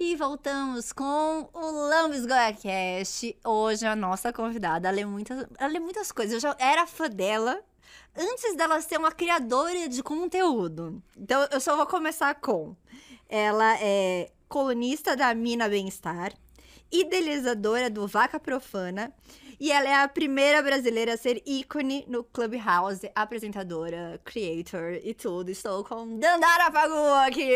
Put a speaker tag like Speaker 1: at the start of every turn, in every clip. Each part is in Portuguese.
Speaker 1: E voltamos com o Lambis Goiacast. Hoje a nossa convidada, lê muitas, ela lê muitas coisas. Eu já era fã dela antes dela ser uma criadora de conteúdo. Então eu só vou começar com. Ela é colunista da Mina Bem-Estar, idealizadora do Vaca Profana e ela é a primeira brasileira a ser ícone no Clubhouse, apresentadora, creator e tudo. Estou com Dandara Pagu aqui!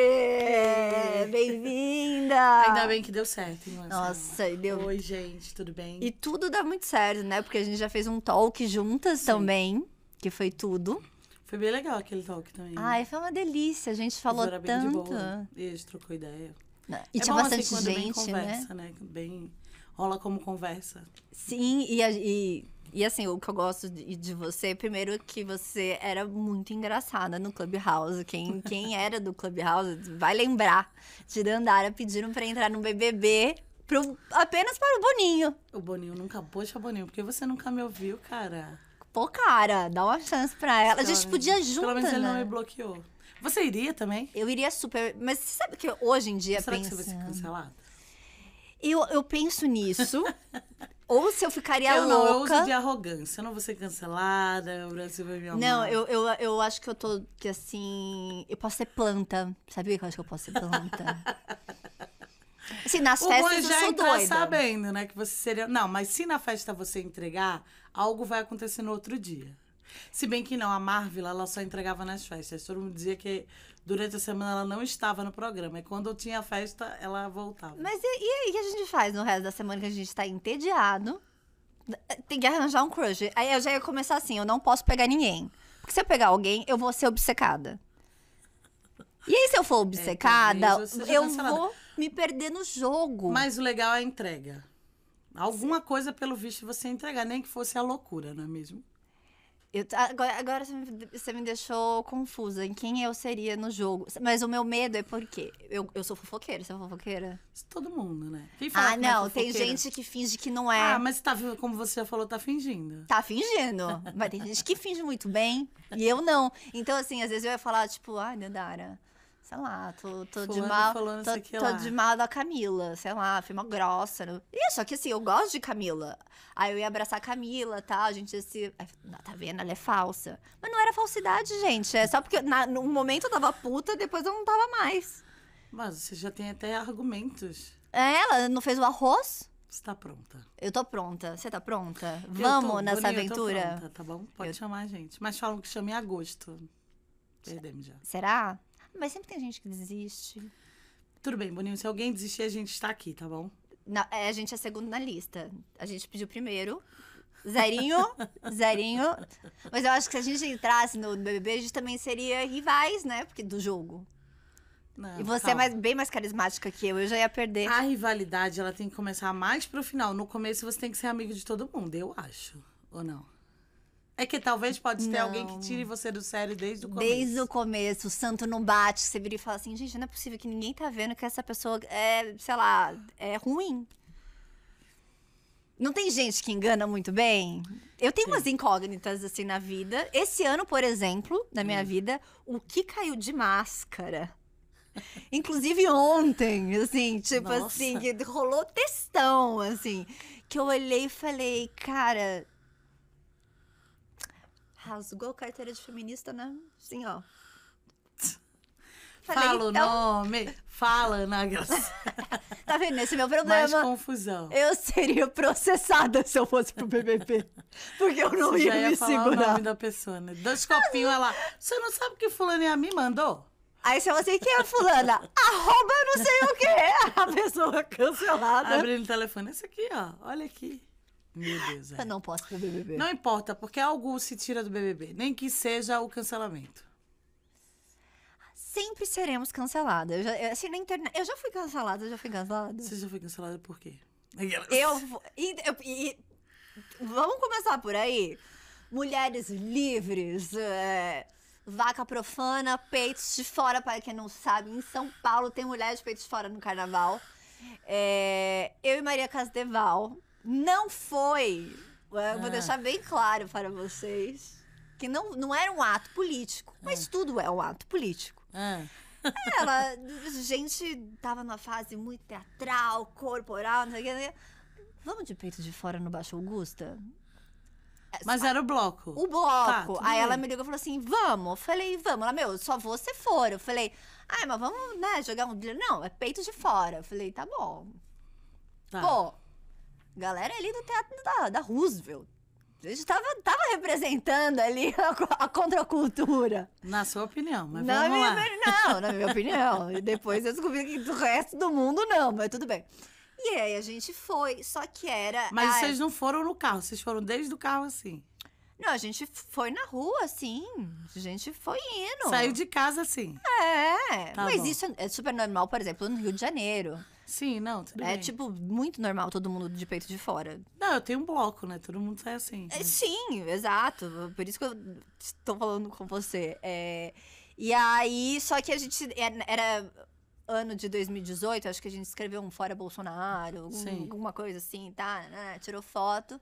Speaker 1: Bem-vinda! Ainda
Speaker 2: bem que deu certo, hein, Nossa, deu. Oi, gente,
Speaker 1: tudo bem? E tudo dá muito certo, né? Porque a gente já fez um talk juntas Sim. também, que foi tudo.
Speaker 2: Foi bem legal aquele talk também. Ai,
Speaker 1: foi uma delícia. A gente falou tanto.
Speaker 2: E a gente trocou ideia.
Speaker 1: E é tinha assim, bastante assim, gente, bem né? conversa, né? né? Bem rola como conversa. Sim, e, e, e assim, o que eu gosto de, de você, primeiro que você era muito engraçada no Clubhouse. Quem, quem era do Clubhouse vai lembrar. de Dandara. pediram para entrar no BBB pro, apenas para o Boninho. O Boninho nunca.
Speaker 2: Poxa, Boninho, porque você nunca me ouviu, cara?
Speaker 1: Pô, cara, dá uma chance pra ela. a gente podia junto. Né? Pelo menos né? ele não me bloqueou. Você iria também? Eu iria super. Mas você sabe que hoje em dia. será pensa... que você vai ser cancelada? Eu, eu penso nisso. ou se eu ficaria eu louca. Eu não, eu uso de
Speaker 2: arrogância. Eu não vou ser cancelada, o Brasil vai me amar. Não, eu, eu,
Speaker 1: eu acho que eu tô, que assim, eu posso ser planta. Sabia que eu acho que eu posso ser planta? Assim, nas o festas é já eu sou doida.
Speaker 2: sabendo, né, que você seria... Não, mas se na festa você entregar, algo vai acontecer no outro dia. Se bem que não, a Marvel ela só entregava nas festas. Todo mundo dizia que durante a semana ela não estava no programa. E quando eu tinha a festa, ela voltava. Mas
Speaker 1: e, e aí, o que a gente faz no resto da semana que a gente está entediado? Tem que arranjar um crush. Aí eu já ia começar assim, eu não posso pegar ninguém. Porque se eu pegar alguém, eu vou ser obcecada. E aí, se eu for é, obcecada, é, eu vou
Speaker 2: me perder no jogo. Mas o legal é a entrega. Alguma Sim. coisa, pelo
Speaker 1: visto, você entregar, nem que fosse a loucura, não é mesmo? Eu, agora, agora você, me, você, me, deixou confusa em quem eu seria no jogo. Mas o meu medo é porque eu, eu sou fofoqueira, você é fofoqueira? Todo mundo, né? Quem ah, fala ah, não, é tem gente que finge que não é. Ah, mas tá, como você já falou, tá fingindo. Tá fingindo. mas tem gente que finge muito bem e eu não. Então, assim, às vezes eu ia falar, tipo, ai, ah, Dandara sei lá, tô, tô de mal. Tô, tô de mal da Camila, sei lá, fui uma grossa. No... Ih, só que assim, eu gosto de Camila. Aí eu ia abraçar a Camila e tal, a gente ia se. É, tá vendo? Ela é falsa. Mas não era falsidade, gente. É só porque na, no momento eu tava puta, depois eu não tava mais. Mas você já
Speaker 2: tem até argumentos.
Speaker 1: É, ela não fez o arroz? está pronta. Eu tô pronta. Você tá pronta? Eu Vamos tô, nessa Boninho, aventura? Eu tô pronta, tá
Speaker 2: bom? Pode eu... chamar a gente. Mas falam que chame em agosto.
Speaker 1: Perdemos já. Será? Mas sempre tem gente que desiste. Tudo bem, Boninho. Se alguém desistir, a gente está aqui, tá bom? Na, é, a gente é segundo na lista. A gente pediu primeiro. Zerinho, zerinho. Mas eu acho que se a gente entrasse no BBB, a gente também seria rivais, né? Porque do jogo. Não, e você é calma. é mais, bem mais carismática que eu, eu já ia perder. A rivalidade, ela tem que começar mais pro final. No começo, você tem que ser amigo
Speaker 2: de todo mundo, eu acho. Ou não? É que talvez pode ter não. alguém que tire você do sério desde o começo. Desde
Speaker 1: o começo, o santo não bate, você vira e fala assim, gente, não é possível que ninguém tá vendo que essa pessoa é, sei lá, é ruim. Não tem gente que engana muito bem? Eu tenho Sim. umas incógnitas, assim, na vida. Esse ano, por exemplo, na minha hum. vida, o que caiu de máscara? Inclusive ontem, assim, tipo assim, Nossa. assim, rolou textão, assim, que eu olhei e falei, cara, rasgou carteira de feminista, né? sim ó. Falei, fala o então... nome, fala Nagas. tá vendo? Esse é meu problema. Mais confusão. Eu seria processada se eu fosse pro BBB.
Speaker 2: Porque eu não ia, ia, me falar segurar. o nome da pessoa, né? Dois copinhos, ela... Você não sabe o que fulano e a mim mandou? Aí você fala assim, quem é fulana? Arroba não sei o quê. A pessoa cancelada. Abrindo o telefone. Esse aqui, ó. Olha aqui. Meu Deus. É. Eu não posso pro BBB. Não importa, porque algo se tira do BBB, nem que seja o cancelamento.
Speaker 1: Sempre seremos canceladas. Eu já, assim, na internet, eu já fui cancelada, já fui cancelada. Você já foi cancelada por quê? Eu, e, eu e, vamos começar por aí. Mulheres livres, é, vaca profana, peitos de fora, para quem não sabe, em São Paulo tem mulheres de peitos de fora no carnaval. É, eu e Maria Casdeval não foi. Eu vou ah. deixar bem claro para vocês que não, não era um ato político, mas ah. tudo é um ato político. Ah. É, ela, gente, tava numa fase muito teatral, corporal, não sei o que. Né? Vamos de peito de fora no Baixo Augusta? É, mas era o bloco. O bloco. Tá, aí bem. ela me ligou e falou assim: vamos. Eu falei, vamos. Ela, meu, só vou for. Eu falei, ai, mas vamos, né, jogar um. Não, é peito de fora. Eu falei, tá bom. Tá. Pô, Galera ali do teatro da, da Roosevelt. A gente tava, tava representando ali a, a contracultura. Na sua opinião, mas na vamos minha, lá. Não, na minha opinião. E depois eu descobri que do resto do mundo não, mas tudo bem. E aí a gente foi, só que era... Mas a... vocês não foram no carro, vocês foram desde o carro assim? Não, a gente foi na rua, assim. A gente foi indo. Saiu de casa, assim. É. Tá mas bom. isso é super normal, por exemplo, no Rio de Janeiro. Sim, não. é bem. tipo muito normal todo mundo de peito de fora. Não, eu tenho um bloco, né? Todo mundo sai assim. É, né? É, sim, exato. Por isso que eu estou falando com você. É... E aí, só que a gente é, era ano de 2018, acho que a gente escreveu um fora Bolsonaro, algum, alguma coisa assim, tá? Né, tirou foto.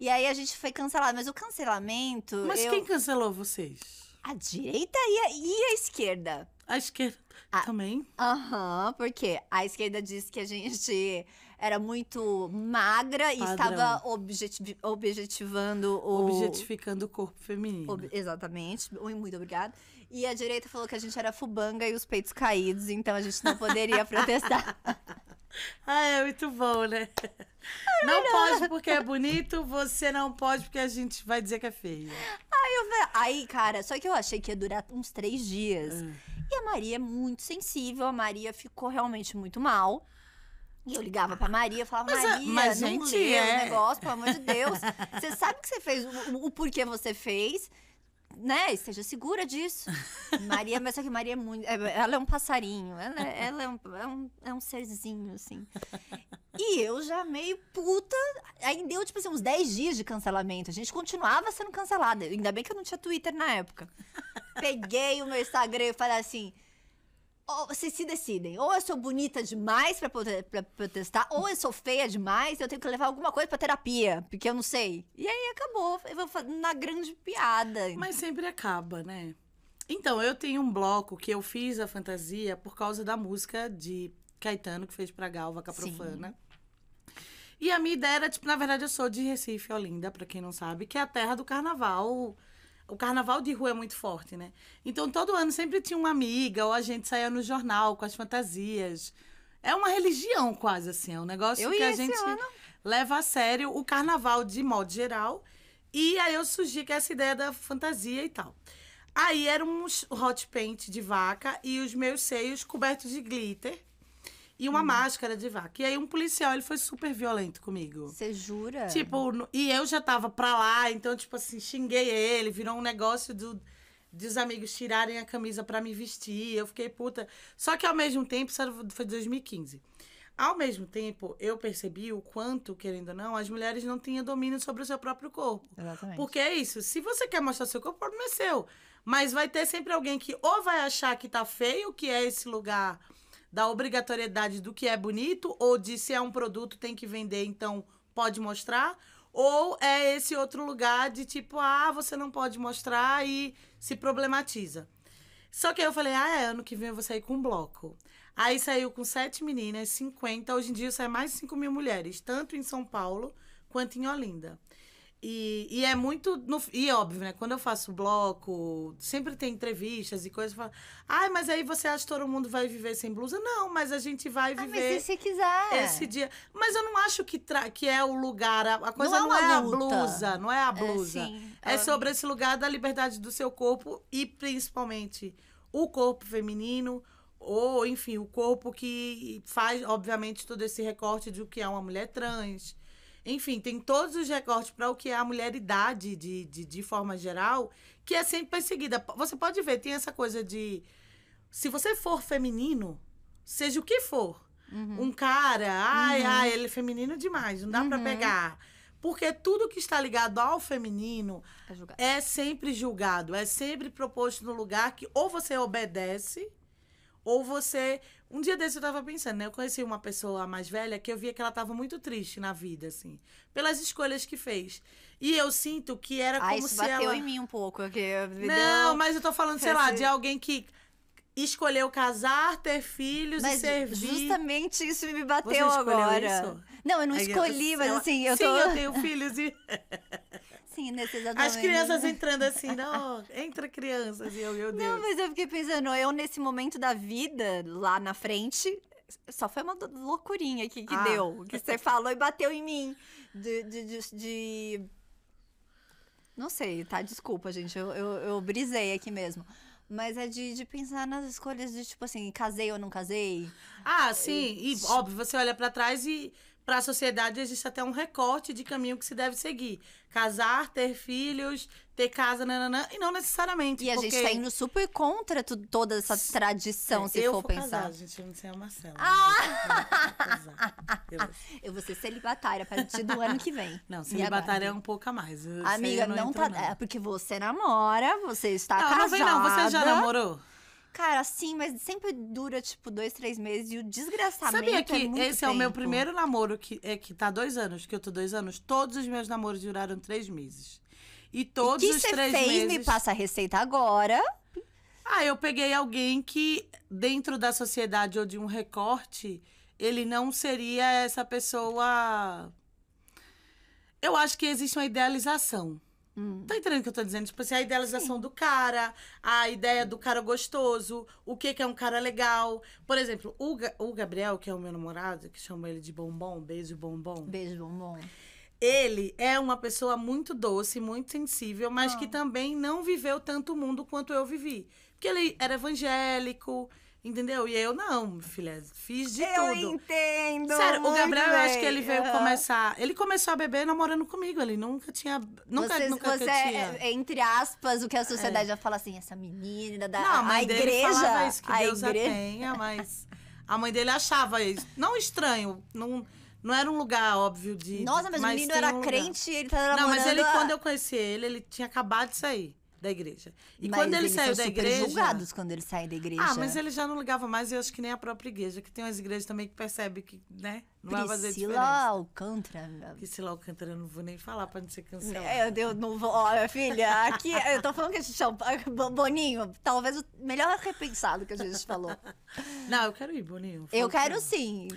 Speaker 1: E aí a gente foi cancelado, mas o cancelamento. Mas eu... quem
Speaker 2: cancelou vocês?
Speaker 1: A direita e a, e a esquerda. A esquerda a, também? Aham, uh -huh, porque a esquerda disse que a gente era muito magra Padrão. e estava objetivando o... Objetificando o corpo feminino. Ob exatamente. Muito obrigada. E a direita falou que a gente era fubanga e os peitos caídos, então a gente não poderia protestar. Ah, é muito bom, né? não pode porque é
Speaker 2: bonito, você não pode porque a gente vai dizer que é feio. Aí,
Speaker 1: eu, aí cara, só que eu achei que ia durar uns três dias. Ah. E a Maria é muito sensível, a Maria ficou realmente muito mal. E eu ligava pra Maria, falava, mas, Maria, mas, não gente, lê é. o negócio, pelo amor de Deus. Você sabe que você fez, o, o porquê você fez né, esteja segura disso. Maria, mas só que Maria é muito. É, ela é um passarinho, ela, é, ela é, um, é, um, é um serzinho, assim. E eu já meio puta. Aí deu, tipo assim, uns 10 dias de cancelamento. A gente continuava sendo cancelada. Ainda bem que eu não tinha Twitter na época. Peguei o meu Instagram e falei assim ou, vocês se decidem. Ou eu sou bonita demais pra, pra protestar, ou eu sou feia demais, eu tenho que levar alguma coisa pra terapia, porque eu não sei. E aí acabou, eu vou na grande piada. Mas sempre acaba, né?
Speaker 2: Então, eu tenho um bloco que eu fiz a fantasia por causa da música de Caetano, que fez pra Galva Caprofana. Sim. E a minha ideia era, tipo, na verdade eu sou de Recife, Olinda, pra quem não sabe, que é a terra do carnaval o carnaval de rua é muito forte, né? Então todo ano sempre tinha uma amiga, ou a gente saía no jornal com as fantasias. É uma religião quase assim, é um negócio eu que a gente ano. leva a sério o carnaval de modo geral. E aí eu surgi com essa ideia da fantasia e tal. Aí era um hot paint de vaca e os meus seios cobertos de glitter e uma hum. máscara de vaca. E aí um policial, ele foi super violento comigo. Você jura? Tipo, no, e eu já tava pra lá, então, tipo assim, xinguei ele, virou um negócio do, dos amigos tirarem a camisa para me vestir. Eu fiquei puta. Só que ao mesmo tempo, isso foi 2015. Ao mesmo tempo, eu percebi o quanto, querendo ou não, as mulheres não tinham domínio sobre o seu próprio corpo. Exatamente. Porque é isso. Se você quer mostrar seu corpo, o problema é seu. Mas vai ter sempre alguém que ou vai achar que tá feio, que é esse lugar da obrigatoriedade do que é bonito ou de se é um produto tem que vender, então pode mostrar? Ou é esse outro lugar de tipo, ah, você não pode mostrar e se problematiza? Só que aí eu falei, ah, é, ano que vem eu vou sair com um bloco. Aí saiu com sete meninas, 50. Hoje em dia sai mais de 5 mil mulheres, tanto em São Paulo quanto em Olinda. E, e é muito. No, e é óbvio, né? Quando eu faço bloco, sempre tem entrevistas e coisas. Ai, ah, mas aí você acha que todo mundo vai viver sem blusa? Não, mas a gente vai ah, viver. mas se quiser? Esse dia. Mas eu não acho que, tra... que é o lugar. A, a coisa é não, não é, é a blusa. Não é a é, blusa. É, sim, é sobre esse lugar da liberdade do seu corpo e principalmente o corpo feminino, ou enfim, o corpo que faz, obviamente, todo esse recorte de o que é uma mulher trans, enfim, tem todos os recortes para o que é a mulheridade de, de, de forma geral, que é sempre perseguida. Você pode ver, tem essa coisa de. Se você for feminino, seja o que for, uhum. um cara, ai, uhum. ai, ele é feminino demais, não dá uhum. para pegar. Porque tudo que está ligado ao feminino é, é, sempre julgado, é sempre proposto no lugar que ou você obedece, ou você um dia desse eu tava pensando, né? Eu conheci uma pessoa mais velha que eu via que ela tava muito triste na vida, assim. Pelas escolhas que fez. E eu sinto que era ah, como isso se bateu ela... em
Speaker 1: mim um pouco. porque Não, deu... mas eu tô falando, sei lá, de alguém
Speaker 2: que escolheu casar, ter filhos mas e servir.
Speaker 1: Justamente isso me bateu Você agora. Isso? Não, eu não escolhi, eu... mas assim, eu Sim, tô. Sim, eu tenho filhos e. assim nesses né? adolescentes. As crianças entrando assim, não, entra crianças, e eu, meu Deus. Não, mas eu fiquei pensando, eu nesse momento da vida, lá na frente, só foi uma loucurinha que, que ah. deu, que você falou e bateu em mim. de, de, de, de... Não sei, tá? Desculpa, gente. Eu, eu, eu, brisei aqui mesmo. Mas é de, de pensar nas escolhas de, tipo assim, casei ou não casei. Ah, sim. E, óbvio, você olha para trás e para a sociedade existe até um recorte de caminho que se deve
Speaker 2: seguir. Casar, ter filhos, ter casa, nananã, e não necessariamente. E porque... a gente tá indo
Speaker 1: super contra toda essa tradição, é, se for pensar. Casar, gente, eu não sei a Marcela. Ah! Eu, vou ah, eu vou ser celibatária a partir do ano que vem. Não, celibatária é um pouco a mais. Eu Amiga, não, não tá. Não. É porque você namora, você está não, casada. Não, vem não, você já namorou? Cara, sim, mas sempre dura, tipo, dois, três meses e o desgraçamento Sabia é que é muito esse tempo. é o meu primeiro
Speaker 2: namoro, que, é, que tá dois anos, que eu tô dois anos. Todos os meus namoros duraram três meses. E todos e os três fez? meses... Me
Speaker 1: passa a receita agora.
Speaker 2: Ah, eu peguei alguém que, dentro da sociedade ou de um recorte, ele não seria essa pessoa. Eu acho que existe uma idealização Hum. Tá entendendo o que eu tô dizendo? Tipo assim, a idealização Sim. do cara, a ideia do cara gostoso, o que, que é um cara legal. Por exemplo, o, Ga o Gabriel, que é o meu namorado, que chama ele de bombom, beijo bombom. Beijo bombom. Ele é uma pessoa muito doce, muito sensível, mas não. Ah. que também não viveu tanto o mundo quanto eu vivi. Porque ele era evangélico, Entendeu? E eu, não, filha, fiz de eu tudo. Eu
Speaker 1: entendo! Sério, o Gabriel, bem. eu acho que ele veio uhum. começar.
Speaker 2: Ele começou a beber namorando comigo, ele nunca tinha. Nunca, Vocês, nunca você é, tinha.
Speaker 1: É, entre aspas, o que a é. sociedade é. já fala assim, essa menina da não, a, a igreja. Isso, que a Deus igreja. a tenha,
Speaker 2: mas. A mãe dele achava isso. Não estranho, não. Não era um lugar óbvio de. Nossa, mas, mas o menino era um crente, ele tava namorando. Não, mas ele, a... quando eu conheci ele, ele tinha acabado de sair da igreja. E mas quando ele saiu da igreja. julgados
Speaker 1: quando ele sai da ah, igreja. Ah, mas ele
Speaker 2: já não ligava mais, eu acho que nem a própria igreja, que tem umas igrejas também que percebe que, né? Não Priscila vai fazer diferença.
Speaker 1: Alcântara. Priscila Alcântara, eu não vou nem
Speaker 2: falar pra não ser cancelada. É,
Speaker 1: eu, eu não vou. Olha, filha, aqui. eu tô falando que a gente é Boninho, talvez o melhor repensado que a gente falou.
Speaker 2: Não, eu quero ir, Boninho. Eu quero sim.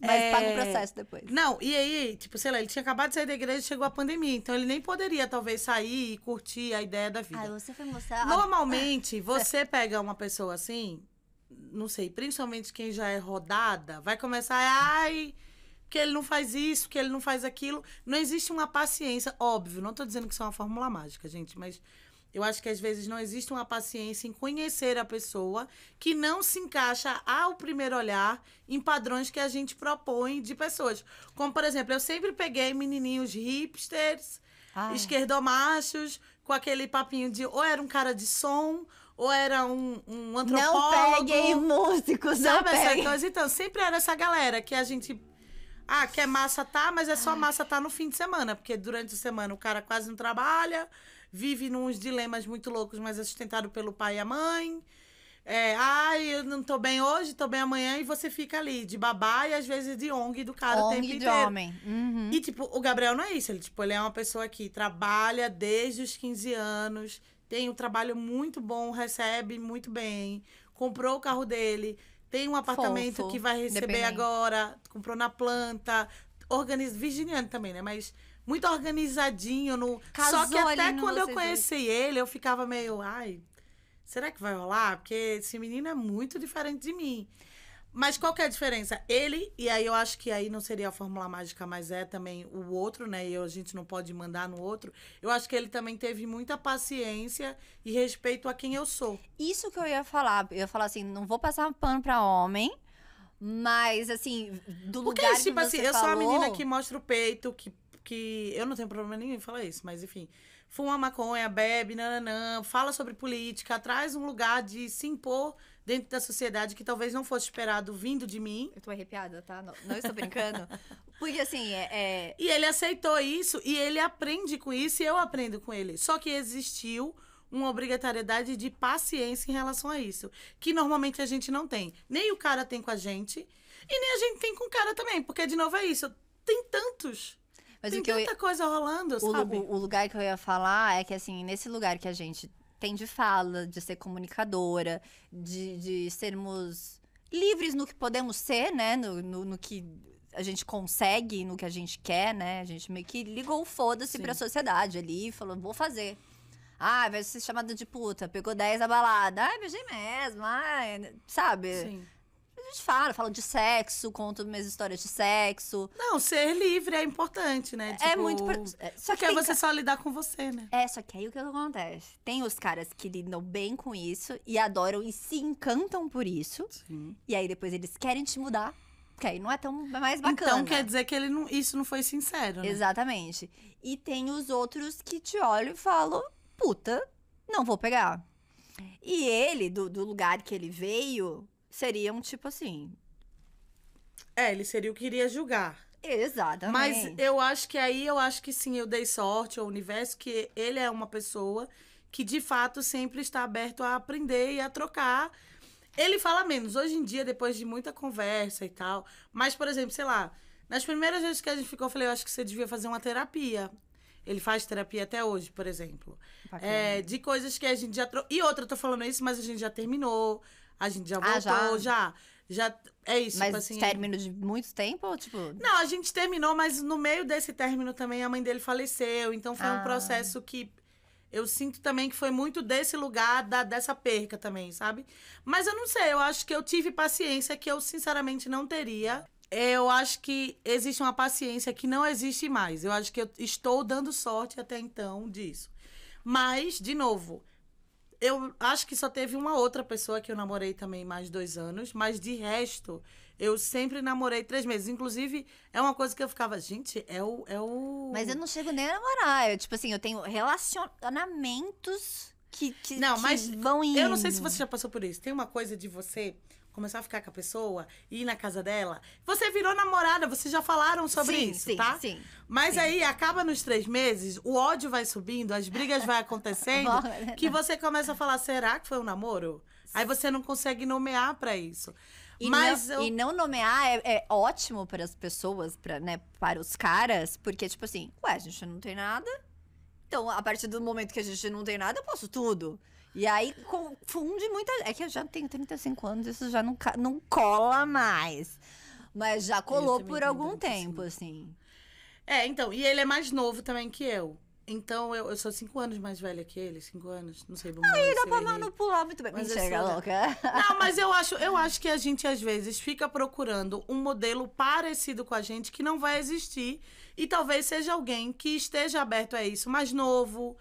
Speaker 2: Mas é... paga o é, processo depois. Não, e aí, tipo, sei lá, ele tinha acabado de sair da igreja e chegou a pandemia. Então ele nem poderia, talvez, sair e curtir a ideia da vida. Ai, ah,
Speaker 1: você foi mostrar. Normalmente, você
Speaker 2: pega uma pessoa assim, não sei, principalmente quem já é rodada, vai começar. Ai que ele não faz isso, que ele não faz aquilo. Não existe uma paciência, óbvio, não estou dizendo que isso é uma fórmula mágica, gente, mas eu acho que às vezes não existe uma paciência em conhecer a pessoa que não se encaixa ao primeiro olhar em padrões que a gente propõe de pessoas. Como, por exemplo, eu sempre peguei menininhos hipsters, ah. esquerdomachos, com aquele papinho de ou era um cara de som, ou era um, um antropólogo. Não peguem
Speaker 1: músicos, não sabe peguem. essa coisa?
Speaker 2: Então, sempre era essa galera que a gente ah, quer é massa tá, mas é só Ai. É. massa tá no fim de semana, porque durante a semana o cara quase não trabalha, vive uns dilemas muito loucos, mas é sustentado pelo pai e a mãe. É, ah, eu não tô bem hoje, tô bem amanhã, e você fica ali de babá e às vezes de ONG do cara ONG o tempo de inteiro. homem. Uhum. E, tipo, o Gabriel não é isso. Ele, tipo, ele é uma pessoa que trabalha desde os 15 anos, tem um trabalho muito bom, recebe muito bem, comprou o carro dele, tem um apartamento Fofo, que vai receber agora, comprou na planta, organiza virginiano também, né? Mas muito organizadinho. No... Casou Só que até quando eu conheci dois. ele, eu ficava meio, ai, será que vai rolar? Porque esse menino é muito diferente de mim. Mas qual que é a diferença? Ele, e aí eu acho que aí não seria a fórmula mágica, mas é também o outro, né? E a gente não pode mandar no outro. Eu acho que ele também teve muita paciência e respeito a quem eu sou.
Speaker 1: Isso que eu ia falar. Eu ia falar assim, não vou passar pano pra homem, mas assim, do lugar Porque, lugar tipo que você assim, falou... eu sou uma menina que
Speaker 2: mostra o peito, que, que... Eu não tenho problema nenhum em falar isso, mas enfim fuma maconha, bebe, nananã, fala sobre política, traz um lugar de se impor dentro da sociedade que talvez não fosse esperado vindo de mim. Eu tô arrepiada,
Speaker 1: tá? Não, não estou brincando. Porque assim, é, é,
Speaker 2: E ele aceitou isso e ele aprende com isso e eu aprendo com ele. Só que existiu uma obrigatoriedade de paciência em relação a isso, que normalmente a gente não tem. Nem o cara tem com a gente e nem a gente tem com o cara também, porque de novo é isso, tem tantos mas tem tanta
Speaker 1: coisa rolando, o, sabe? O, o lugar que eu ia falar é que, assim, nesse lugar que a gente tem de fala, de ser comunicadora, de, de sermos livres no que podemos ser, né? No, no, no, que a gente consegue, no que a gente quer, né? A gente meio que ligou o foda-se pra sociedade ali e falou, vou fazer. Ah, vai ser chamada de puta, pegou 10 a balada. Ai, ah, beijei mesmo, ai, sabe? Sim a gente fala, falo de sexo, conto minhas histórias de sexo. Não, ser livre é importante, né? É tipo, é muito. É, só que, é você ca... só lidar com você, né? É, só que aí o que acontece? Tem os caras que lidam bem com isso e adoram e se encantam por isso. Sim. E aí depois eles querem te mudar. Porque aí não é tão é mais bacana. Então quer dizer que ele não, isso não foi sincero, né? Exatamente. E tem os outros que te olham e falam: puta, não vou pegar. E ele, do, do lugar que ele veio, seriam tipo assim. É, ele seria o que iria julgar. Exatamente. Mas eu acho que aí eu acho que sim, eu
Speaker 2: dei sorte ao universo que ele é uma pessoa que de fato sempre está aberto a aprender e a trocar. Ele fala menos hoje em dia depois de muita conversa e tal, mas por exemplo, sei lá, nas primeiras vezes que a gente ficou, eu falei, eu acho que você devia fazer uma terapia. Ele faz terapia até hoje, por exemplo. É, de coisas que a gente já. Tro... E outra, eu tô falando isso, mas a gente já terminou. A gente já voltou, ah, já. já. já é isso, mas tipo assim, término de muito tempo, ou, tipo? Não, a gente terminou, mas no meio desse término também a mãe dele faleceu, então foi ah. um processo que eu sinto também que foi muito desse lugar da, dessa perca também, sabe? Mas eu não sei, eu acho que eu tive paciência que eu sinceramente não teria. Eu acho que existe uma paciência que não existe mais. Eu acho que eu estou dando sorte até então disso. Mas, de novo, eu acho que só teve uma outra pessoa que eu namorei também mais dois anos, mas de resto, eu sempre namorei três meses. Inclusive, é uma coisa que eu ficava, gente, é o. É o... Mas eu não
Speaker 1: chego nem a namorar. Eu, tipo assim, eu tenho relacionamentos que, que, não, que mas vão indo. Eu não sei se você
Speaker 2: já passou por isso. Tem uma coisa de você começou a ficar com a pessoa, ir na casa dela. Você virou namorada, vocês já falaram sobre sim, isso, sim, tá? Sim. Mas sim. aí acaba nos três meses, o ódio vai subindo, as brigas vai acontecendo, né? que você começa a falar: será que foi um
Speaker 1: namoro? Aí você não consegue nomear para isso. E, Mas não, eu... e não nomear é, é ótimo para as pessoas, pra, né, para os caras, porque, tipo assim, ué, a gente não tem nada. Então, a partir do momento que a gente não tem nada, eu posso tudo. E aí confunde muita. É que eu já tenho 35 anos, isso já não, não cola mais. Mas já é colou por algum tempo, assim. É, então, e ele é mais novo também que
Speaker 2: eu. Então, eu, eu sou cinco anos mais velha que ele, cinco anos, não sei bom. Aí dá pra manipular muito
Speaker 1: bem. Mas Mentira, é assim, louca.
Speaker 2: Não, mas eu acho, eu acho que a gente, às vezes, fica procurando um modelo parecido com a gente que não vai existir. E talvez seja alguém que esteja aberto a isso, mais novo,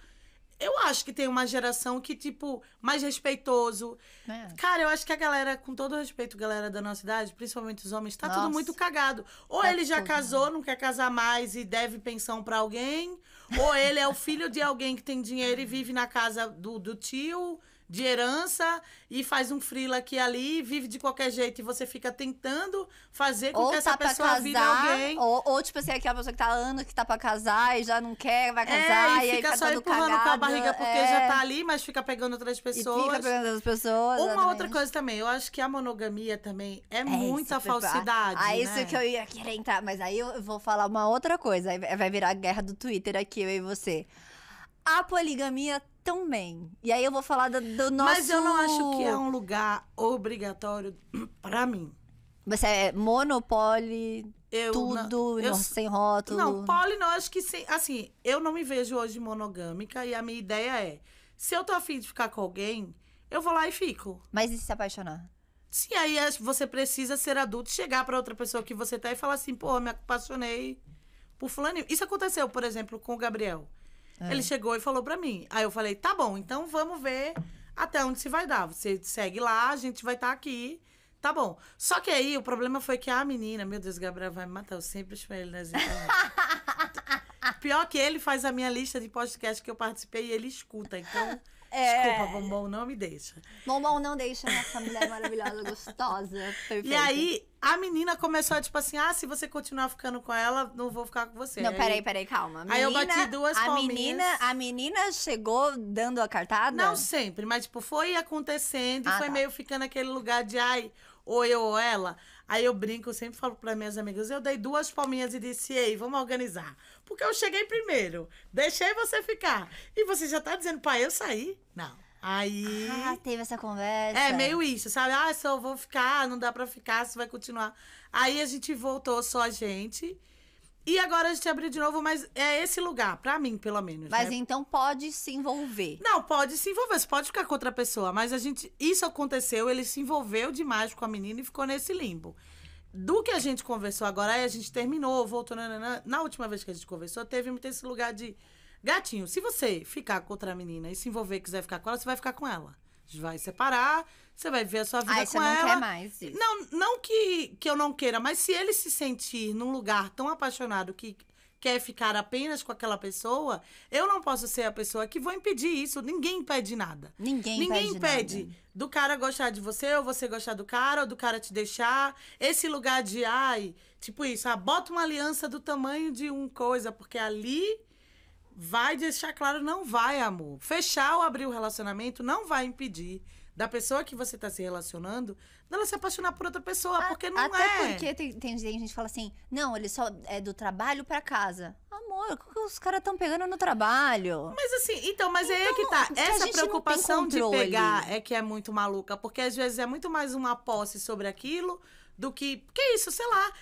Speaker 2: eu acho que tem uma geração que, tipo, mais respeitoso. É. Cara, eu acho que a galera, com todo respeito, galera da nossa idade, principalmente os homens, tá nossa. tudo muito cagado. Ou tá ele já casou, não quer casar mais e deve pensão para alguém. Ou ele é o filho de alguém que tem dinheiro e vive na casa do, do tio de herança e faz um frila aqui ali, vive de qualquer jeito e você fica tentando fazer com ou que tá essa pessoa casar, vire alguém.
Speaker 1: Ou, ou tipo assim, aquela é pessoa que tá anos que tá pra casar e já não quer, vai é, casar é, e, e fica aí só empurrando com a barriga porque é... já tá ali,
Speaker 2: mas fica pegando outras pessoas. E fica pegando outras
Speaker 1: pessoas. Uma exatamente. outra
Speaker 2: coisa também, eu acho que a monogamia também é, é muita isso, é falsidade. Ah, né? isso que eu ia
Speaker 1: querer entrar, mas aí eu vou falar uma outra coisa, vai virar a guerra do Twitter aqui, eu e você. A poligamia também. E aí eu vou falar do, do nosso. Mas eu não acho que é um lugar obrigatório para mim. Você é monopólio tudo, não, eu, sem rótulo. Não,
Speaker 2: poli não, acho que sim assim, eu não me vejo hoje monogâmica e a minha ideia é, se eu tô afim de ficar com alguém, eu vou lá e fico. Mas e se apaixonar? Sim, aí é, você precisa ser adulto, chegar para outra pessoa que você tá e falar assim, pô, me apaixonei por fulaninho. Isso aconteceu, por exemplo, com o Gabriel. É. Ele chegou e falou para mim. Aí eu falei, tá bom, então vamos ver até onde se vai dar. Você segue lá, a gente vai estar tá aqui. Tá bom. Só que aí o problema foi que a menina, meu Deus, Gabriel vai me matar, eu sempre chamo ele nas Pior que ele faz a minha lista de podcast que eu participei e ele escuta. Então, é. Desculpa, bombom não me deixa.
Speaker 1: Bombom não deixa nossa mulher maravilhosa, gostosa, perfeita. E aí, a menina começou,
Speaker 2: tipo assim, ah, se você continuar ficando com ela, não vou ficar com você. Não, aí, peraí, peraí, calma. Menina, aí eu bati duas a menina, a menina chegou dando a cartada? Não sempre, mas tipo, foi acontecendo ah, e foi tá. meio ficando aquele lugar de, ai, ou eu ou ela. Aí eu brinco, eu sempre falo para minhas amigas, eu dei duas palminhas e disse, ei, vamos organizar. Porque eu cheguei primeiro, deixei você ficar. E você já tá dizendo para eu sair? Não. Aí.
Speaker 1: Ah, teve essa conversa.
Speaker 2: É meio isso, sabe? Ah, só vou ficar, não dá para ficar, você vai continuar. Aí a gente voltou só a gente. E agora a gente abriu de novo, mas é esse lugar, para mim,
Speaker 1: pelo menos. Mas né? então pode se envolver.
Speaker 2: Não, pode se envolver, você pode ficar com outra pessoa, mas a gente. Isso aconteceu, ele se envolveu demais com a menina e ficou nesse limbo. Do que a gente conversou agora, aí a gente terminou, voltou. Nanana. Né, né, né, na última vez que a gente conversou, teve muito esse lugar de. Gatinho, se você ficar com outra menina e se envolver quiser ficar com ela, você vai ficar com ela. A gente vai separar, você vai ver a sua vida Ai, com você ela. não quer mais isso. Não, não que, que eu não queira, mas se ele se sentir num lugar tão apaixonado que quer ficar apenas com aquela pessoa, eu não posso ser a pessoa que vou impedir isso. Ninguém impede nada. Ninguém, Ninguém impede. impede do cara gostar de você, ou você gostar do cara, ou do cara te deixar. Esse lugar de, ai, tipo isso, ah, bota uma aliança do tamanho de um coisa, porque ali vai deixar claro, não vai, amor. Fechar ou abrir o relacionamento não vai impedir da pessoa que você está se relacionando, dela se apaixonar por outra pessoa, a, porque não até é. Até porque
Speaker 1: tem, tem gente que fala assim, não, ele só é do trabalho para casa. Amor, o que os caras estão pegando no trabalho? Mas assim, então, mas então, aí é que então, tá. Essa preocupação de pegar é que é
Speaker 2: muito maluca, porque às vezes é muito mais uma posse sobre aquilo do que. Que é isso, sei lá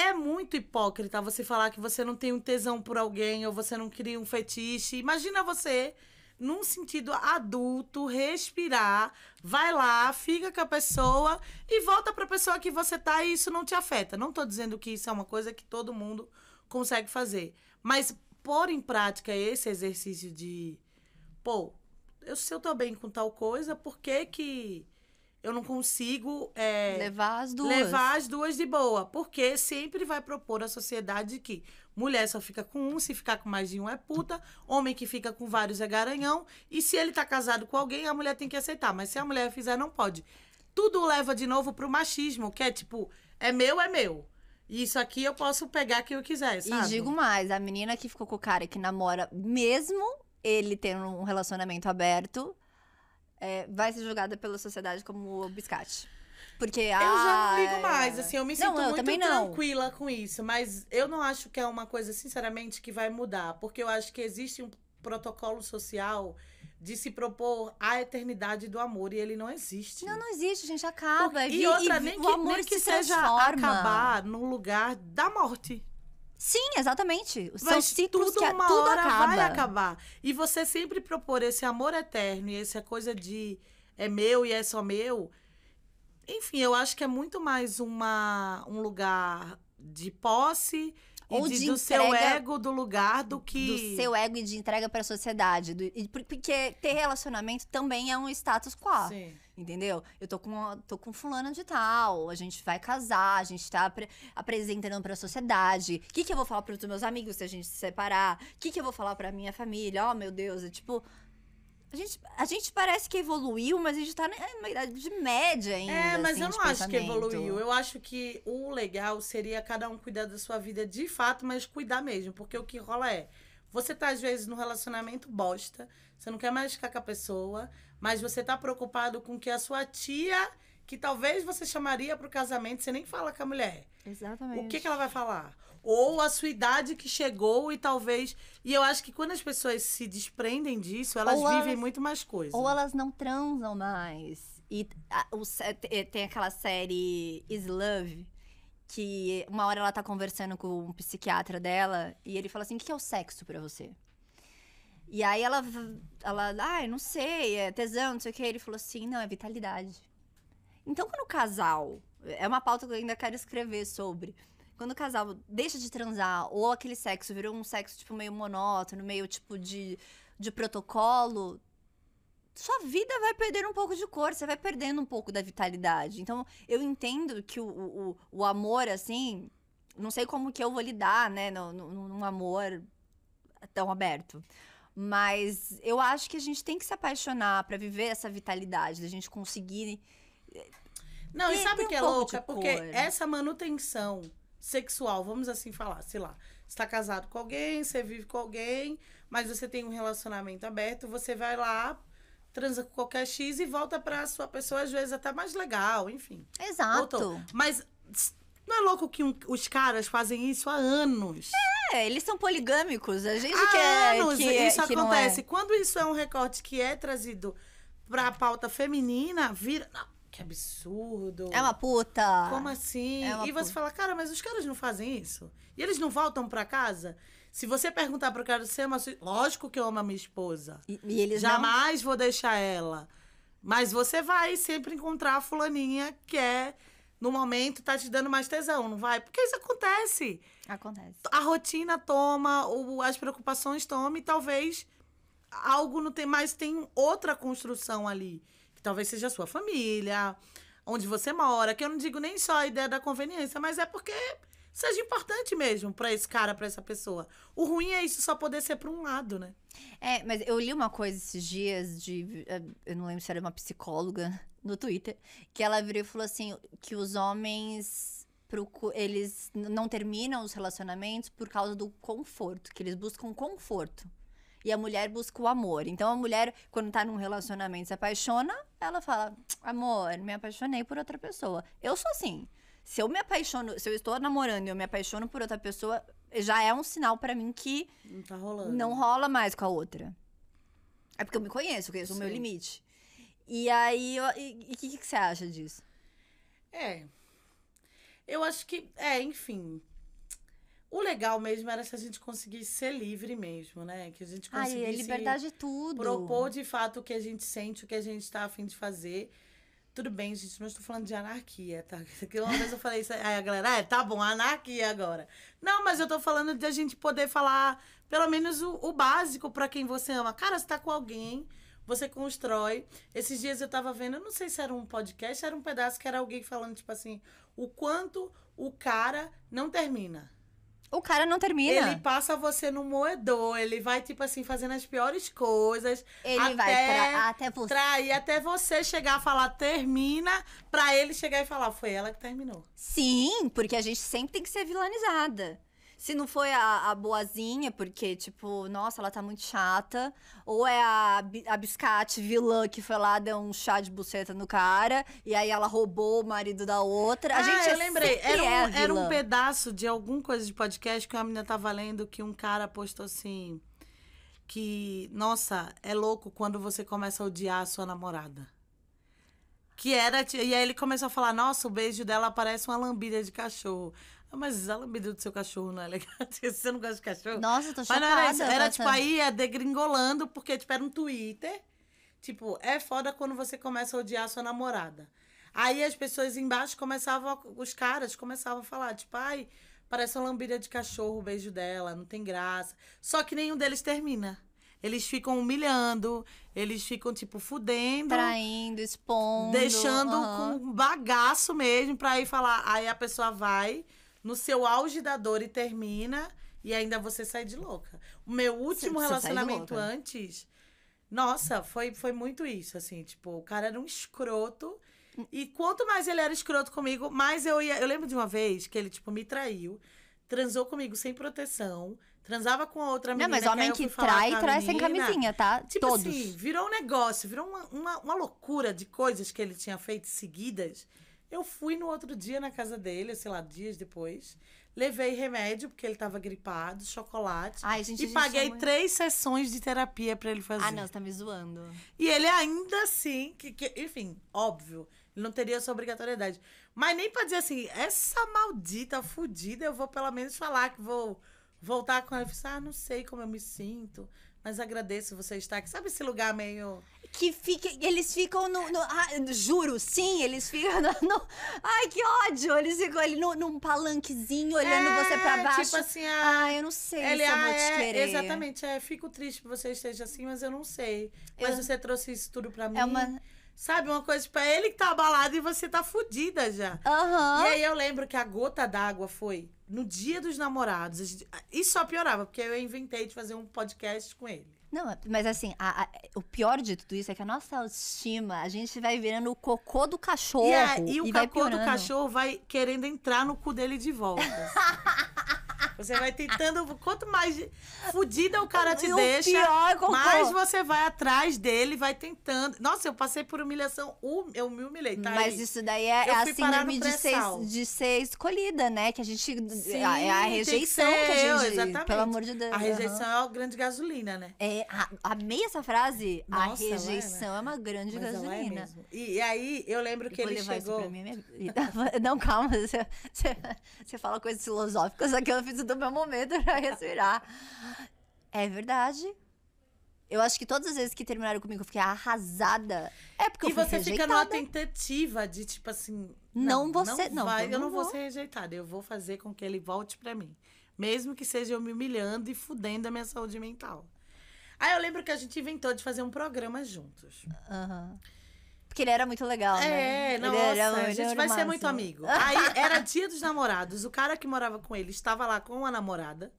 Speaker 2: é muito hipócrita você falar que você não tem um tesão por alguém ou você não cria um fetiche. Imagina você num sentido adulto, respirar, vai lá, fica com a pessoa e volta para a pessoa que você tá e isso não te afeta. Não estou dizendo que isso é uma coisa que todo mundo consegue fazer, mas pôr em prática esse exercício de, pô, eu, se eu tô bem com tal coisa, por que que eu não consigo é, levar as duas levar as duas de boa porque sempre vai propor à sociedade que Mulher só fica com um, se ficar com mais de um é puta. Homem que fica com vários é garanhão. E se ele tá casado com alguém, a mulher tem que aceitar. Mas se a mulher fizer, não pode. Tudo leva de novo pro machismo, que é tipo, é meu, é meu. E isso aqui eu posso pegar quem eu quiser, sabe? E digo
Speaker 1: mais, a menina que ficou com o cara que namora, mesmo ele tendo um relacionamento aberto, é, vai ser julgada pela sociedade como biscate. Porque Eu já não ligo mais, assim, eu me sinto eu muito tranquila
Speaker 2: com isso, mas eu não acho que é uma coisa, sinceramente, que vai mudar, porque eu acho que existe um protocolo social de se propor a eternidade do amor e ele não existe.
Speaker 1: Não, não existe, gente, acaba. Porque, e, e outra, e, nem que, o amor nem que se seja acabar
Speaker 2: no lugar da morte. Sim, exatamente. São Mas ciclos tudo que uma tudo hora acaba. vai acabar. E você sempre propor esse amor eterno e essa coisa de é meu e é só meu, enfim, eu acho que é muito mais uma, um lugar de posse ou de, de do seu ego
Speaker 1: do lugar do que do seu ego e de entrega para a sociedade do, e, porque ter relacionamento também é um status quo Sim. entendeu eu tô com tô com fulano de tal a gente vai casar a gente tá pre, apresentando para a sociedade o que que eu vou falar para os meus amigos se a gente se separar o que que eu vou falar para minha família oh meu deus é tipo a gente, a gente parece que evoluiu, mas a gente tá na né, é, idade de média ainda. É, mas assim, eu não acho que evoluiu.
Speaker 2: Eu acho que o legal seria cada um cuidar da sua vida de fato, mas cuidar mesmo. Porque o que rola é. Você tá, às vezes, num relacionamento bosta, você não quer mais ficar com a pessoa, mas você tá preocupado com que a sua tia que talvez você chamaria para o casamento, você nem fala com a mulher.
Speaker 1: Exatamente. O que, que ela
Speaker 2: vai falar? Ou a sua idade que chegou e talvez. E eu acho que quando as pessoas se desprendem disso, elas vivem muito
Speaker 1: mais coisas. Ou elas não transam mais. E a, o, eh, tem aquela série Is Love, que uma hora ela tá conversando com um psiquiatra dela e ele fala assim: o que é o sexo para você? E aí ela, ela, ah, eu não sei, é tesão, não sei o que. Ele falou assim: não, é vitalidade. Então, quando o casal. É uma pauta que eu ainda quero escrever sobre. Quando o casal deixa de transar, ou aquele sexo virou um sexo, tipo, meio monótono, meio tipo de, de protocolo, sua vida vai perder um pouco de cor, você vai perdendo um pouco da vitalidade. Então, eu entendo que o, o, o amor, assim, não sei como que eu vou lidar, né, no, no, num amor tão aberto. Mas eu acho que a gente tem que se apaixonar para viver essa vitalidade, da gente conseguir não, tem, e sabe o que um é louca? Porque cor. essa manutenção
Speaker 2: sexual, vamos assim falar, sei lá, está casado com alguém, você vive com alguém, mas você tem um relacionamento aberto, você vai lá, transa com qualquer X e volta para sua pessoa às vezes até mais legal, enfim. Exato. Mas não é louco que
Speaker 1: um, os caras fazem isso há anos? É, eles são poligâmicos. A gente há quer é, anos que, é, isso que é. acontece. É.
Speaker 2: Quando isso é um recorte que é trazido para a pauta feminina, vira que absurdo. É uma puta. Como assim? É e você puta. fala, cara, mas os caras não fazem isso? E eles não voltam para casa? Se você perguntar pro cara, você ama sua... Lógico que eu amo a minha esposa. E, e eles Jamais não... vou deixar ela. Mas você vai sempre encontrar a fulaninha que é, no momento, tá te dando mais tesão, não vai? Porque isso acontece. Acontece. A rotina toma, ou as preocupações tomam, e talvez algo não tem mais, tem outra construção ali que talvez seja a sua família, onde você mora, que eu não digo nem só a ideia da conveniência, mas é porque
Speaker 1: seja importante mesmo para esse cara, para essa pessoa. O ruim é isso só poder ser para um lado, né? É, mas eu li uma coisa esses dias de. Eh, eu não lembro se era uma psicóloga no Twitter, que ela virou e falou assim: que os homens. Eles não terminam os relacionamentos por causa do conforto, que eles buscam conforto e a mulher busca o amor. Então a mulher, quando tá num relacionamento, se apaixona, ela fala: amor, me apaixonei por outra pessoa. Eu sou assim. Se eu me apaixono, se eu estou namorando e eu me apaixono por outra pessoa, já é um sinal para mim que não tá rolando. Não rola mais com a outra. É porque eu me conheço, eu conheço Sim. o meu limite. E aí, o que, que você acha disso? É. Eu acho que. É,
Speaker 2: enfim. O legal mesmo era se a gente conseguisse ser livre mesmo, né? Que a gente é conseguisse. Ai, liberdade de é
Speaker 1: tudo. Propor
Speaker 2: de fato o que a gente sente, o que a gente está afim de fazer. Tudo bem, gente, mas estou falando de anarquia, tá? Porque uma vez eu falei isso, aí a galera, é, tá bom, anarquia agora. Não, mas eu estou falando de a gente poder falar pelo menos o, o básico para quem você ama. Cara, você tá com alguém, você constrói. Esses dias eu estava vendo, eu não sei se era um podcast, era um pedaço que era alguém falando, tipo assim, o quanto o cara não termina. O cara não termina. Ele passa você no moedor, ele vai, tipo assim, fazendo as piores coisas. Ele até, vai tra
Speaker 1: até você. Trair, até
Speaker 2: você chegar a falar termina, pra ele chegar e falar, foi ela que terminou.
Speaker 1: Sim, porque a gente sempre tem que ser vilanizada. Se não foi a, a boazinha, porque, tipo, nossa, ela tá muito chata. Ou é a, a biscate vilã que foi lá, deu um chá de buceta no cara. E aí ela roubou o marido da outra. A ah, gente é eu lembrei. Era um, é era um
Speaker 2: pedaço de alguma coisa de podcast que a menina tava lendo que um cara postou assim. Que, nossa, é louco quando você começa a odiar a sua namorada. Que era. E aí ele começou a falar: nossa, o beijo dela parece uma lambida de cachorro. Ah, mas a lambida do seu cachorro não é legal? Você não gosta de cachorro? Nossa, tô chocada. Mas não era isso. Era, tipo, aí é degringolando, porque, tipo, era um Twitter. Tipo, é foda quando você começa a odiar a sua namorada. Aí as pessoas embaixo começavam, os caras começavam a falar, tipo, ai, parece uma lambida de cachorro o beijo dela, não tem graça. Só que nenhum deles termina. Eles ficam humilhando, eles ficam, tipo, fudendo. Traindo,
Speaker 1: expondo. Deixando uhum. com
Speaker 2: bagaço mesmo pra ir falar. Aí a pessoa vai, no seu auge da dor e termina, e ainda você sai de louca. O meu último você, relacionamento você antes, nossa, foi, foi muito isso, assim, tipo, o cara era um escroto. Hum. E quanto mais ele era escroto comigo, mais eu ia. Eu lembro de uma vez que ele, tipo, me traiu, transou comigo sem proteção, transava com a outra menina. Não, mas homem que, que trai, trai menina, sem camisinha, tá? Tipo Todos. assim, virou um negócio, virou uma, uma, uma loucura de coisas que ele tinha feito seguidas eu fui no outro dia na casa dele, sei lá, dias depois. Levei remédio, porque ele tava gripado, chocolate. Ai, gente, e gente paguei três sessões de terapia para ele fazer. Ah, não, você tá
Speaker 1: me zoando.
Speaker 2: E ele ainda assim, que, que, enfim, óbvio, ele não teria essa obrigatoriedade. Mas nem pra dizer assim, essa maldita fudida, eu vou pelo menos falar que vou voltar com ela. Assim, ah, não sei como eu me sinto,
Speaker 1: mas agradeço você estar aqui. Sabe esse lugar meio que fica, eles ficam no, no ah, juro, sim, eles ficam no, no, ai que ódio, eles ficam ali no, num palanquezinho olhando é, você tipo para baixo. Tipo assim, a, ah, eu não sei ele, se eu vou ah, te é, querer. exatamente,
Speaker 2: é, fico triste que você esteja assim, mas eu não sei. Mas eu, você trouxe isso tudo para é mim. uma Sabe, uma coisa para tipo, é ele que tá abalado e você tá fudida já. Uhum. E aí eu lembro que a gota d'água foi no dia dos namorados. Gente, isso só piorava, porque eu inventei de fazer um podcast com ele.
Speaker 1: Não, mas assim, a, a, o pior de tudo isso é que a nossa autoestima, a gente vai virando o cocô do é, cachorro. e o e cocô do cachorro
Speaker 2: vai querendo entrar no cu dele de volta. Você vai tentando. Quanto mais fudida o cara te o deixa, pior, mais você vai atrás dele, vai tentando. Nossa, eu passei por humilhação. Eu me humilhei, tá? Mas aí. isso daí é, é a assim síndrome de ser, de
Speaker 1: ser escolhida, né? Que a gente. É, Sim, a, é a rejeição que, que, a gente. Exatamente. Pelo amor de Deus. A rejeição uhum. é a grande gasolina, né? É, a, amei essa frase. Nossa, a rejeição é, né? é uma grande Mas é gasolina. É e, e, aí
Speaker 2: eu lembro que eu ele chegou. Mim, minha...
Speaker 1: Não, calma. Você, você, você fala coisas filosóficas, só que eu fiz do meu momento para respirar. É verdade. Eu acho que todas as vezes que terminaram comigo, eu fiquei arrasada. É porque e eu fui E você rejeitada. fica numa
Speaker 2: tentativa de, tipo assim... Não, não você... Não, vai, não eu não vou. ser rejeitada. Eu vou fazer com que ele volte para mim. Mesmo que seja eu me humilhando e fudendo a minha saúde mental. Aí ah, eu lembro que a gente inventou de fazer um programa juntos. Aham. Uhum porque ele era muito
Speaker 1: legal, né? É, ele nossa, era, a gente vai ser muito amigo. Aí
Speaker 2: era dia dos namorados, o cara que morava com ele estava lá com a namorada.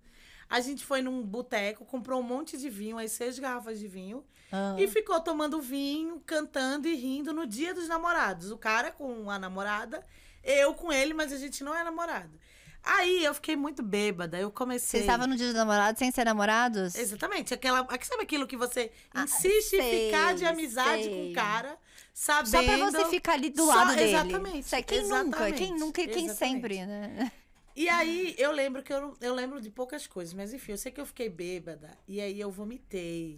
Speaker 2: A gente foi num boteco, comprou um monte de vinho, as seis garrafas de vinho, ah. e ficou tomando vinho, cantando e rindo no dia dos namorados. O cara com a namorada, eu com ele, mas a gente não é namorado.
Speaker 1: Aí eu fiquei muito bêbada, eu comecei. Você estava no dia dos namorados sem ser namorados?
Speaker 2: Exatamente. Aquela, sabe aquilo que você ah, insiste ah, sei, em ficar de amizade sei. com o cara, sabe Só pra você ficar ali do lado dele. Exatamente. Isso é quem exatamente, nunca, quem nunca e quem sempre, né? E aí eu lembro que eu, eu lembro de poucas coisas, mas enfim, eu sei que eu fiquei bêbada e aí eu vomitei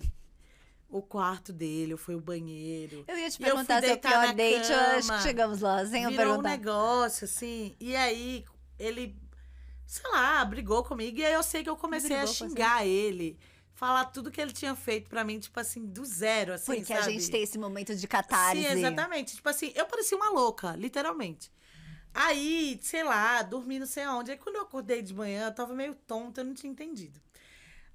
Speaker 2: o quarto dele, foi o banheiro. Eu ia te perguntar se é o pior date, cama, eu acho que chegamos lá, sem eu perguntar. um negócio, assim, e aí ele sei lá, brigou comigo. E aí eu sei que eu comecei brigou, a xingar assim. ele. Falar tudo que ele tinha feito para mim, tipo assim, do zero, assim, Porque sabe? a gente tem esse
Speaker 1: momento de catarse. Sim, exatamente.
Speaker 2: Tipo assim, eu parecia uma louca, literalmente. Aí, sei lá, dormi não sei aonde Aí quando eu acordei de manhã, eu tava meio tonta, eu não tinha entendido.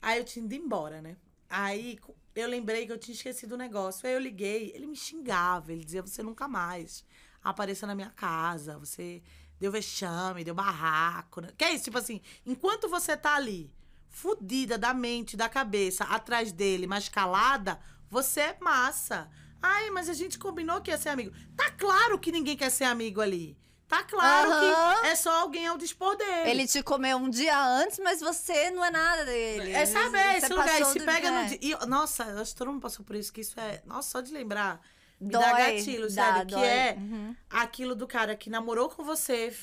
Speaker 2: Aí eu tinha ido embora, né? Aí eu lembrei que eu tinha esquecido o negócio. Aí eu liguei, ele me xingava, ele dizia: Você nunca mais apareça na minha casa, você deu vexame, deu barraco. Né? Que é isso, tipo assim, enquanto você tá ali, fudida da mente, da cabeça, atrás dele, mas calada, você é massa. Ai, mas a gente combinou que ia ser amigo.
Speaker 1: Tá claro que ninguém quer ser amigo ali.
Speaker 2: Tá claro uhum. que é só alguém ao dispor dele. Ele te
Speaker 1: comeu um dia antes, mas você não é nada dele. É saber, é esse lugar. Se pega no dia.
Speaker 2: E, nossa, acho que todo mundo passou por isso, que isso é. Nossa, só de lembrar. Me dói, dá gatilho, dá, sério. Que é uhum. aquilo do cara que namorou com você,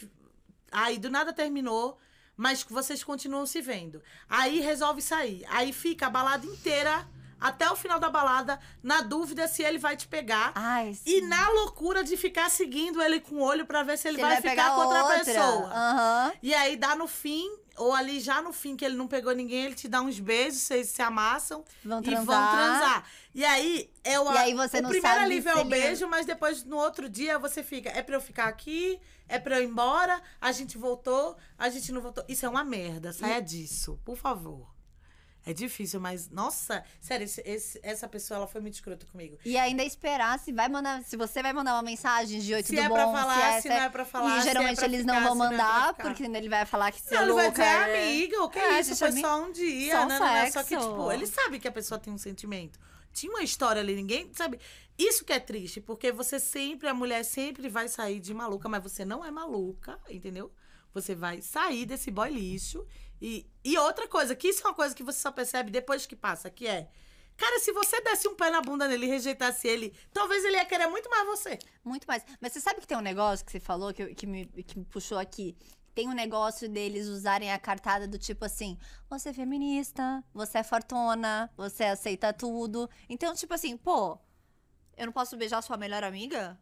Speaker 2: aí do nada terminou, mas vocês continuam se vendo. Aí resolve sair. Aí fica a balada inteira até o final da balada, na dúvida se ele vai te pegar. Ai, e na loucura de ficar seguindo ele com o olho para ver se ele se vai, vai ficar com outra, outra. pessoa.
Speaker 1: Uhum.
Speaker 2: E aí dá no fim, ou ali já no fim que ele não pegou ninguém, ele te dá uns beijos, vocês se amassam vão e vão transar. E aí é o, e aí você o primeiro alívio é o beijo, mas depois no outro dia você fica, é para eu ficar aqui, é para eu ir embora, a gente voltou, a gente não voltou. Isso é uma merda, saia e... disso, por favor. É difícil, mas nossa, sério, esse, esse, essa pessoa ela foi muito escrota comigo.
Speaker 1: E ainda esperar se vai mandar, se você vai mandar uma mensagem de oito do é bom, pra falar, se, é, se é- não é pra falar, e é geralmente é eles ficar, não vão é mandar é porque ele vai falar que você não, é louca. Ele vai dizer, amiga, o que é, isso? Foi só um dia, só um não, só que tipo, ele
Speaker 2: sabe que a pessoa tem um sentimento. Tinha uma história ali, ninguém sabe. Isso que é triste, porque você sempre, a mulher sempre vai sair de maluca, mas você não é maluca, entendeu? Você vai sair desse boy lixo e, e outra coisa, que isso é uma coisa que você só percebe depois que passa, que é. Cara, se você desse um pé na bunda nele e rejeitasse ele, talvez ele ia querer muito mais você.
Speaker 1: Muito mais. Mas você sabe que tem um negócio que você falou que, que, me, que me puxou aqui? Tem um negócio deles usarem a cartada do tipo assim: você é feminista, você é fortona, você aceita tudo. Então, tipo assim, pô, eu não posso beijar sua melhor amiga?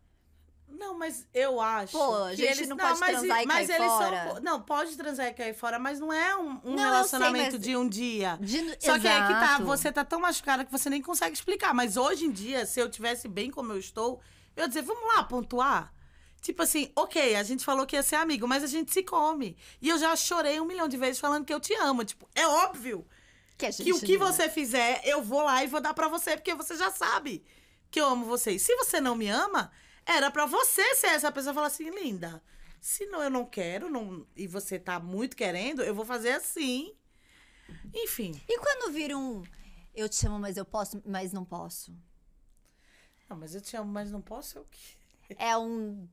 Speaker 2: Não, mas eu acho. Pô, a gente eles, não, não pode mas, transar e mas cair eles fora. São, não, pode transar e cair fora, mas não é um, um não, relacionamento sei, de um dia. De, Só exato. que é que tá, você tá tão machucada que você nem consegue explicar. Mas hoje em dia, se eu tivesse bem como eu estou, eu ia dizer, vamos lá, pontuar. Tipo assim, ok, a gente falou que ia ser amigo, mas a gente se come. E eu já chorei um milhão de vezes falando que eu te amo. Tipo, é óbvio que, que o que você é. fizer, eu vou lá e vou dar para você, porque você já sabe que eu amo você. E se você não me ama, era para você ser essa pessoa falar assim, linda, se não eu não quero, não, e você tá muito
Speaker 1: querendo, eu vou fazer assim. Enfim. E quando vira um eu te chamo, mas eu posso, mas não posso? Não, mas eu te amo, mas não posso é o quê? É um.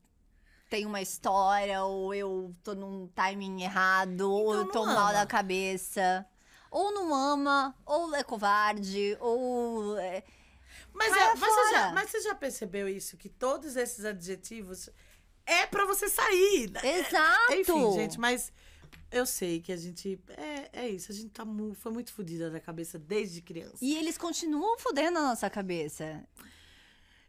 Speaker 1: Tem uma história, ou eu tô num timing errado, então, ou eu tô ama. mal da cabeça. Ou não ama, ou é covarde, ou. É
Speaker 2: mas, é, você já, mas você já percebeu isso? Que todos esses adjetivos é para você sair. Né? Exato. Enfim, gente, mas eu sei que a gente. É, é isso, a gente tá foi muito fodida da cabeça desde criança. E eles continuam fodendo a nossa cabeça.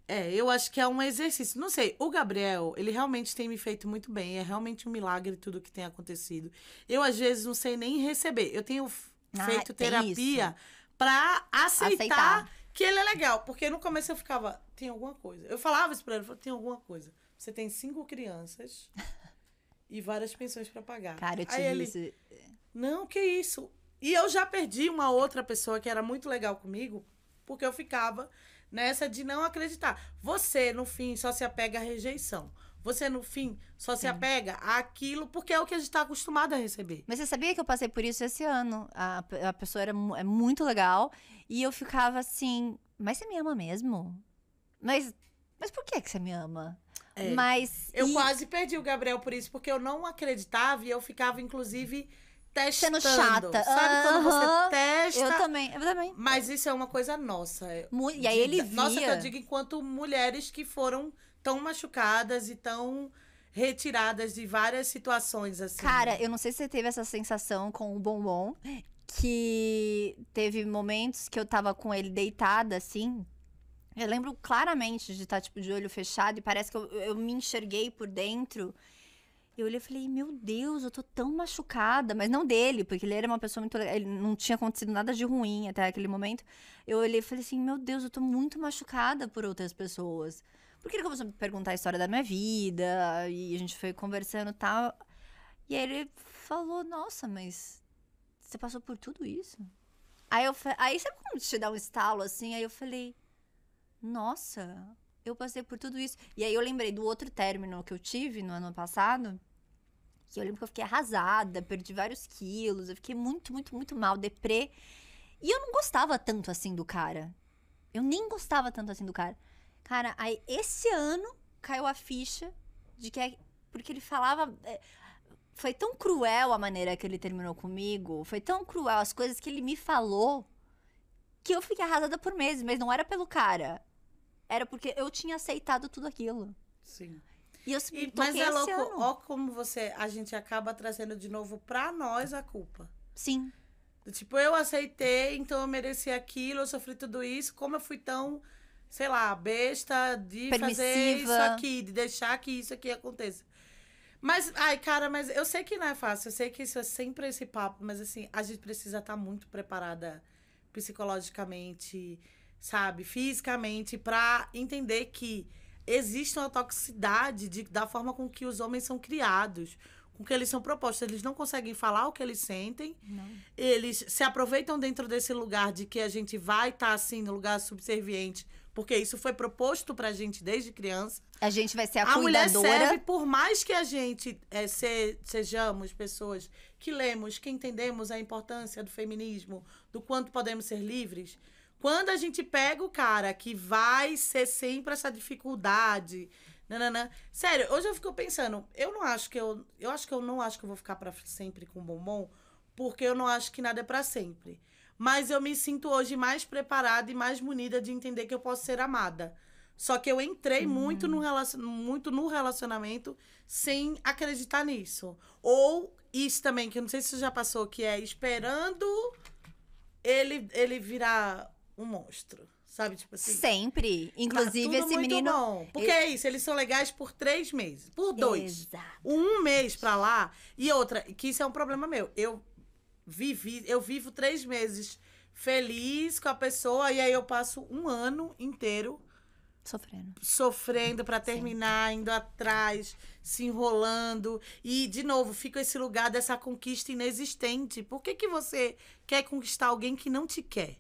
Speaker 2: É, eu acho que é um exercício. Não sei, o Gabriel, ele realmente tem me feito muito bem. É realmente um milagre tudo que tem acontecido. Eu, às vezes, não sei nem receber. Eu tenho ah, feito é terapia para aceitar, aceitar que ele é legal, porque no começo eu ficava, tem alguma coisa. Eu falava isso pra ele, tem alguma coisa. Você tem cinco crianças e várias pensões para pagar. Cara, eu te Aí ele, isso. Não, que isso. E eu já perdi uma outra pessoa que era muito legal comigo, porque eu ficava nessa de não acreditar. Você, no fim, só se apega à rejeição. Você, no fim, só se é. apega àquilo porque é o que a gente está acostumado a receber.
Speaker 1: Mas você sabia que eu passei por isso esse ano? A, a pessoa era é muito legal e eu ficava assim: Mas você me ama mesmo? Mas, mas por que, é que você me ama? É. Mas. Eu e... quase perdi o Gabriel por isso, porque eu não acreditava e eu ficava, inclusive
Speaker 2: testando. Sendo chata. Sabe uhum. quando você testa? Eu também, eu também. Mas isso é uma coisa nossa. Mu e aí ele via... Nossa, que eu digo enquanto mulheres que foram tão machucadas e tão retiradas de várias situações assim. Cara, né? eu não
Speaker 1: sei se você teve essa sensação com o bombom que teve momentos que eu tava com ele deitada assim. Eu lembro claramente de estar tá, tipo de olho fechado e parece que eu, eu me enxerguei por dentro. Eu olhei e falei, meu Deus, eu tô tão machucada. Mas não dele, porque ele era uma pessoa muito. Ele não tinha acontecido nada de ruim até aquele momento. Eu olhei e falei assim, meu Deus, eu tô muito machucada por outras pessoas. Porque ele começou a me perguntar a história da minha vida, e a gente foi conversando e tal. E aí ele falou, nossa, mas você passou por tudo isso? Aí eu aí sabe como te dá um estalo assim? Aí eu falei, nossa, eu passei por tudo isso. E aí eu lembrei do outro término que eu tive no ano passado. Que eu lembro que eu fiquei arrasada, perdi vários quilos, eu fiquei muito, muito, muito mal, deprê. E eu não gostava tanto assim do cara. Eu nem gostava tanto assim do cara. Cara, aí esse ano caiu a ficha de que é. Porque ele falava. É, foi tão cruel a maneira que ele terminou comigo, foi tão cruel as coisas que ele me falou, que eu fiquei arrasada por meses, mas não era pelo cara. Era porque eu tinha aceitado tudo aquilo. Sim. E eu e, Mas é louco, ano. ó
Speaker 2: como você, a gente acaba trazendo de novo pra nós a culpa. Sim. Tipo, eu aceitei, então eu mereci aquilo, eu sofri tudo isso, como eu fui tão sei lá, besta de Permissiva. fazer isso aqui, de deixar que isso aqui aconteça. Mas, ai, cara, mas eu sei que não é fácil, eu sei que isso é sempre esse papo, mas assim, a gente precisa estar tá muito preparada psicologicamente, sabe, fisicamente, para entender que existe uma toxicidade de, da forma com que os homens são criados, com que eles são propostos. Eles não conseguem falar o que eles sentem, não. eles se aproveitam dentro desse lugar de que a gente vai estar, tá, assim, no lugar subserviente porque isso foi proposto pra gente desde criança. A gente vai
Speaker 1: ser a, a cuidadora. A mulher serve,
Speaker 2: por mais que a gente é, se, sejamos pessoas que lemos, que entendemos a importância do feminismo, do quanto podemos ser livres, quando a gente pega o cara que vai ser sempre essa dificuldade, nananã. Sério, hoje eu fico pensando, eu não acho que eu, eu acho que eu não acho que eu vou ficar para sempre com bombom, porque eu não acho que nada é para sempre mas eu me sinto hoje mais preparada e mais munida de entender que eu posso ser amada. Só que eu entrei uhum. muito, no muito no relacionamento sem acreditar nisso. Ou isso também, que eu não sei se já passou, que é esperando ele, ele virar um monstro. Sabe, tipo assim. Sempre. Inclusive, tá esse menino. Bom. Porque é isso, eles são legais por três meses. Por dois. Exato. Um mês pra lá. E outra, que isso é um problema meu. Eu vivi, eu vivo três meses feliz com a pessoa e aí eu passo um ano inteiro sofrendo, sofrendo para terminar, Sim. indo atrás, se enrolando e de novo fica esse lugar dessa conquista inexistente. Por que que você quer conquistar alguém que não te quer?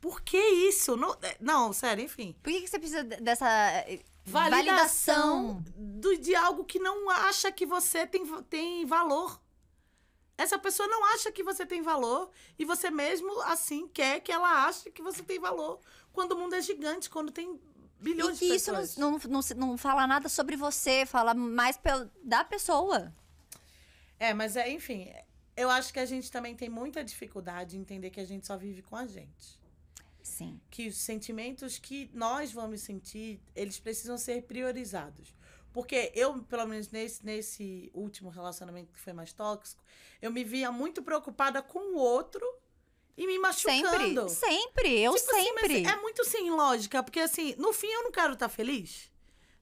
Speaker 2: Por que isso? Não, é, não sério, enfim. Por que, que você precisa dessa eh, validação, validação, Do, de algo que não acha que você tem, tem valor? Essa pessoa não acha que você tem valor e você mesmo assim quer que ela ache que você tem valor quando o mundo é gigante, quando tem bilhões de pessoas.
Speaker 1: isso não, não, não, não fala nada sobre você, fala mais pel, da pessoa. É, mas é, enfim,
Speaker 2: eu acho que a gente também tem muita dificuldade em entender que a gente só vive com a gente. Sim. Que os sentimentos que nós vamos sentir, eles precisam ser priorizados. Porque eu, pelo menos nesse, nesse último relacionamento que foi mais tóxico, eu me via muito preocupada com o outro e me machucando. Sempre, sempre, eu tipo, assim, sempre. Assim, é muito sem lógica, porque assim, no fim eu não quero estar tá feliz.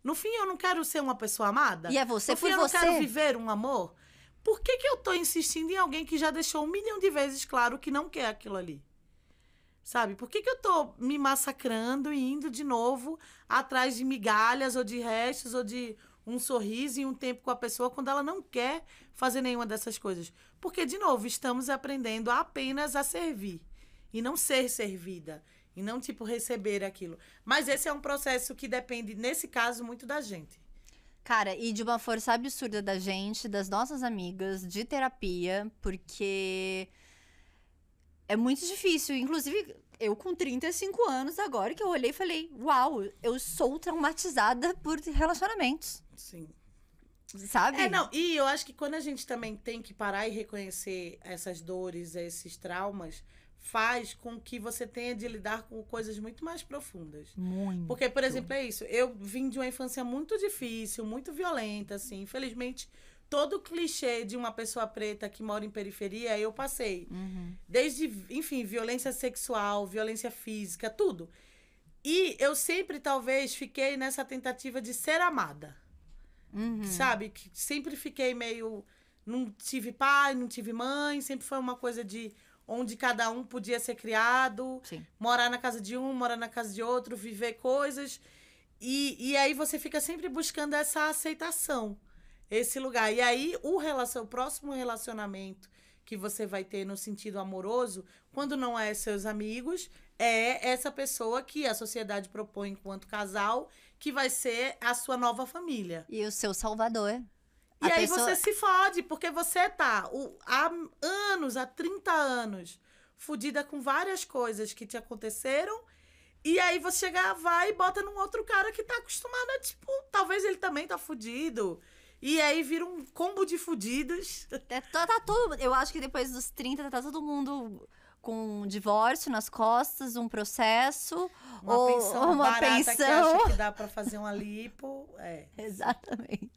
Speaker 2: No fim eu não quero ser uma pessoa amada. E é você, no fim, eu você. Eu não quero viver um amor. Por que, que eu tô insistindo em alguém que já deixou um milhão de vezes claro que não quer aquilo ali? Sabe? Por que, que eu tô me massacrando e indo de novo atrás de migalhas ou de restos ou de um sorriso e um tempo com a pessoa quando ela não quer fazer nenhuma dessas coisas? Porque, de novo, estamos aprendendo apenas a servir e não ser servida e não, tipo, receber aquilo. Mas esse é um processo que depende, nesse caso, muito
Speaker 1: da gente. Cara, e de uma força absurda da gente, das nossas amigas, de terapia, porque é muito difícil. Inclusive, eu com 35 anos agora que eu olhei e falei: "Uau, eu sou traumatizada por relacionamentos". Sim. Sabe? É, não, e eu acho que quando a gente também tem que
Speaker 2: parar e reconhecer essas dores, esses traumas, faz com que você tenha de lidar com coisas muito mais profundas. Muito. Porque, por exemplo, é isso. Eu vim de uma infância muito difícil, muito violenta, assim. Infelizmente, todo clichê de uma pessoa preta que mora em periferia, eu passei. Uhum. Desde, enfim, violência sexual, violência física, tudo. E eu sempre, talvez, fiquei nessa tentativa de ser amada. Uhum. Sabe? Que sempre fiquei meio. Não tive pai, não tive mãe, sempre foi uma coisa de onde cada um podia ser criado, Sim. morar na casa de um, morar na casa de outro, viver coisas. E, e aí você fica sempre buscando essa aceitação esse lugar. E aí, o, relacion, o próximo relacionamento que você vai ter no sentido amoroso, quando não é seus amigos, é essa pessoa que a sociedade propõe enquanto casal, que vai ser a sua nova família. E o seu salvador. E a aí pessoa... você se fode, porque você tá o, há anos, há 30 anos, fodida com várias coisas que te aconteceram. E aí você chega, vai e bota num outro cara que tá acostumado a, tipo,
Speaker 1: talvez ele também tá fudido. E aí vira um combo de fudidos. É, tá, tá todo, eu acho que depois dos 30 tá todo mundo com um divórcio nas costas, um processo, uma ou pensão uma pensão. Que acha que
Speaker 2: dá para fazer uma lipo. É. Exatamente.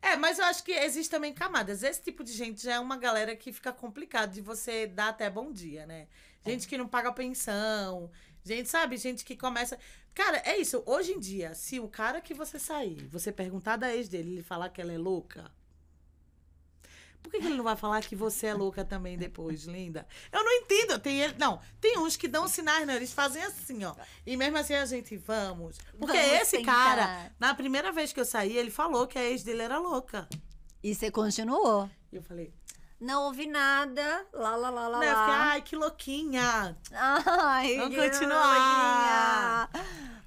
Speaker 2: É, mas eu acho que existe também camadas. Esse tipo de gente já é uma galera que fica complicado de você dar até bom dia, né? É. Gente é. que não paga pensão, gente, sabe? Gente que começa. Cara, é isso. Hoje em dia, se o cara que você sair, você perguntar da ex dele, ele falar que ela é louca, por que, que, ele não vai falar que você é louca também depois, linda? Eu não entendo. Tem ele, não, tem uns que dão sinais, né? Eles fazem assim, ó. E mesmo assim a gente vamos. Porque vamos esse tentar. cara, na primeira
Speaker 1: vez que eu saí, ele falou que a ex dele era louca. E você continuou. E eu falei, não ouvi nada. Lá, lá, lá, lá. Não, né, eu fiquei, ai, que louquinha. Ai, Vamos continuar.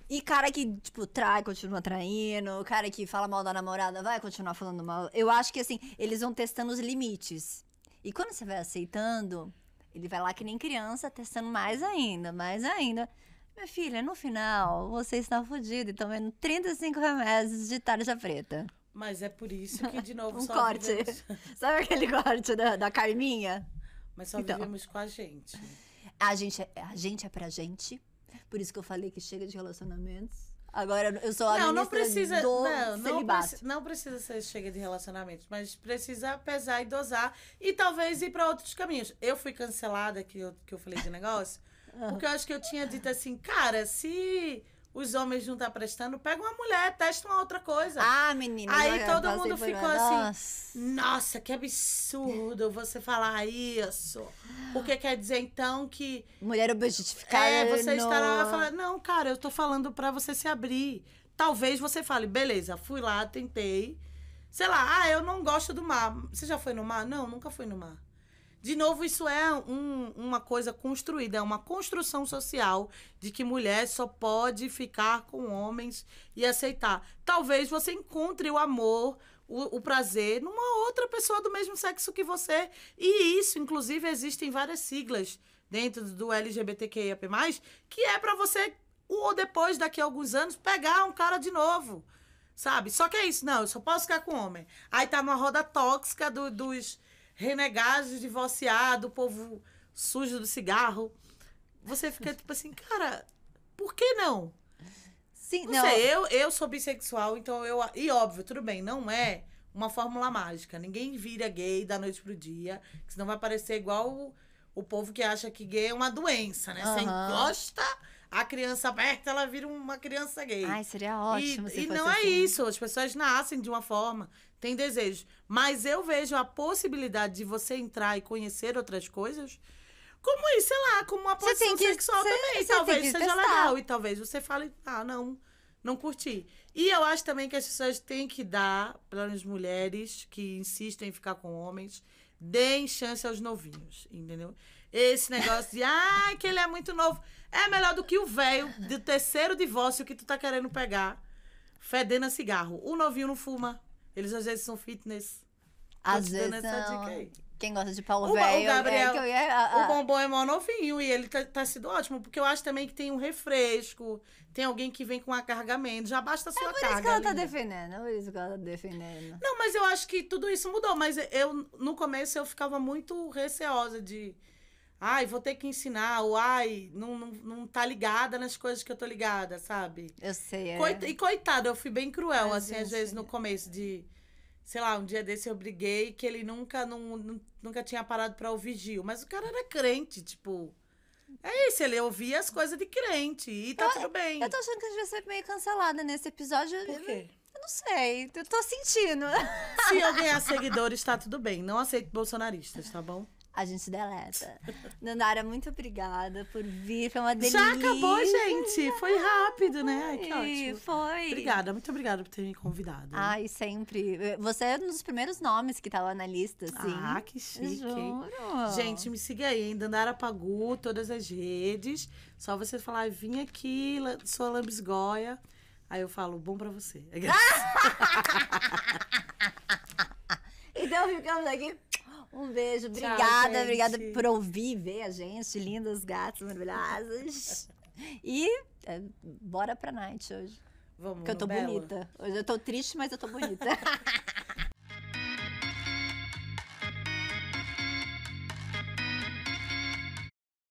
Speaker 1: E cara que, tipo, trai, continua traindo. O cara que fala mal da namorada vai continuar falando mal. Eu acho que, assim, eles vão testando os limites. E quando você vai aceitando, ele vai lá que nem criança, testando mais ainda, mais ainda. Minha filha, no final, você está fodida e tomando 35 remédios de tarja preta.
Speaker 2: Mas é por isso que, de novo, um só corte. Vivemos...
Speaker 1: Sabe aquele corte da, da Carminha? Mas só então, vivemos com a gente. A gente, é, a gente é pra gente. Por isso que eu falei que chega de relacionamentos. Agora eu sou a não, não precisa, do não, não, preci,
Speaker 2: não, precisa ser chega de relacionamentos, mas precisa pesar e dosar e talvez ir para outros caminhos. Eu fui cancelada que eu, que eu falei de negócio, ah. porque eu acho que eu tinha dito assim, cara, se os homens não estão tá prestando, pega uma mulher, testa uma outra coisa. Ah, menina. Aí todo mundo ficou assim, nossa, que absurdo você falar isso. Porque quer dizer, então, que... Mulher objetificada. É, você estará falando, não, cara, eu estou falando para você se abrir. Talvez você fale, beleza, fui lá, tentei. Sei lá, ah, eu não gosto do mar. Você já foi no mar? Não, nunca fui no mar. De novo, isso é um, uma coisa construída, é uma construção social de que mulher só pode ficar com homens e aceitar. Talvez você encontre o amor, o, o, prazer numa outra pessoa do mesmo sexo que você. E isso, inclusive, existem várias siglas dentro do LGBTQIAP+, que é para você, ou depois, daqui a alguns anos, pegar um cara de novo, sabe? Só que é isso, não, eu só posso ficar com homem. Aí tá numa roda tóxica do, dos renegados, divorciados, povo sujo do cigarro. Você fica tipo assim, cara, por que não? Sim, não, não. sei, eu, eu sou bissexual, então eu. E óbvio, tudo bem, não é uma fórmula mágica. Ninguém vira gay da noite pro dia, que senão vai parecer igual o, o povo que acha que gay é uma doença, né? Uhum. Você encosta a criança aberta, ela vira uma criança gay. Ai, seria ótimo. E, se e não é assim. é isso, as pessoas nascem de uma forma tem desejos, Mas eu vejo a possibilidade de você entrar e conhecer outras coisas como isso, sei lá, como uma posição que, sexual cê, também. Cê talvez seja testar. legal. E talvez você fale, ah, não, não curti. E eu acho também que as pessoas têm que dar para as mulheres que insistem em ficar com homens, deem chance aos novinhos, entendeu? Esse negócio de, ah, que ele é muito novo. É melhor do que o velho do terceiro divórcio que tu tá querendo pegar, fedendo a cigarro. O novinho não fuma. Eles às vezes são fitness. Às vezes são...
Speaker 1: Quem gosta de Paulo o, Velho... É ah, ah. O, Gabriel, é ia, a, a... o
Speaker 2: Bombom é mó novinho e ele tá, tá sido ótimo, porque eu acho também que tem um refresco, tem alguém que vem com a carga menos, já basta a sua carga. É por carga, isso que ela tá né?
Speaker 1: defendendo, é por isso que ela tá defendendo.
Speaker 2: Não, mas eu acho que tudo isso mudou, mas eu, no começo, eu ficava muito receosa de ai, vou ter que ensinar, ou ai, não, não, não tá ligada nas coisas que eu tô ligada, sabe? Eu sei, é. Coit... E coitado, eu fui bem cruel, Mas assim, às vezes no começo de. Sei lá, um dia desse eu briguei que ele nunca, não, nunca tinha parado pra ouvir Gil. Mas o cara era crente, tipo. É isso, ele ouvia as coisas
Speaker 1: de crente. E tá eu, tudo bem. Eu tô achando que a gente vai ser meio cancelada nesse episódio. Por quê? Eu não sei, eu tô sentindo. Se eu ganhar seguidores,
Speaker 2: tá tudo bem. Não aceito bolsonaristas,
Speaker 1: tá bom? a gente deleta. Dandara, muito obrigada por vir. Foi uma delícia. Já acabou, gente. Foi rápido, né? Foi, que ótimo. Foi. Obrigada, muito obrigada por ter me convidado. Ai, sempre. Você é um dos primeiros nomes que tava tá na lista, assim. Ah, que chique. Juro. Gente,
Speaker 2: me siga aí, hein? Dandara Pagu, todas as redes. Só você falar, vim aqui, sou lambisgoia. Aí eu falo, bom pra você.
Speaker 1: então ficamos aqui. Um beijo. Obrigada, obrigada por ouvir ver a gente. Lindas gatas maravilhosas. E é, bora pra night hoje. Vamos. Porque eu tô Bela. bonita. Hoje eu tô triste, mas eu tô bonita.